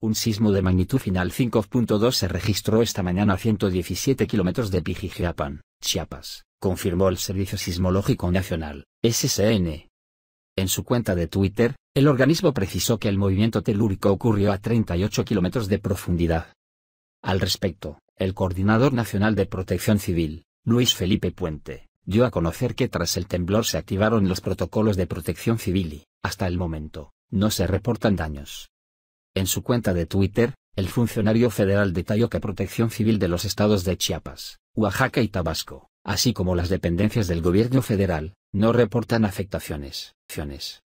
Un sismo de magnitud final 5.2 se registró esta mañana a 117 kilómetros de Pijijiapan, Chiapas, confirmó el Servicio Sismológico Nacional, SSN. En su cuenta de Twitter, el organismo precisó que el movimiento telúrico ocurrió a 38 kilómetros de profundidad. Al respecto, el Coordinador Nacional de Protección Civil, Luis Felipe Puente, dio a conocer que tras el temblor se activaron los protocolos de protección civil y, hasta el momento, no se reportan daños. En su cuenta de Twitter, el funcionario federal detalló que Protección Civil de los estados de Chiapas, Oaxaca y Tabasco, así como las dependencias del gobierno federal, no reportan afectaciones.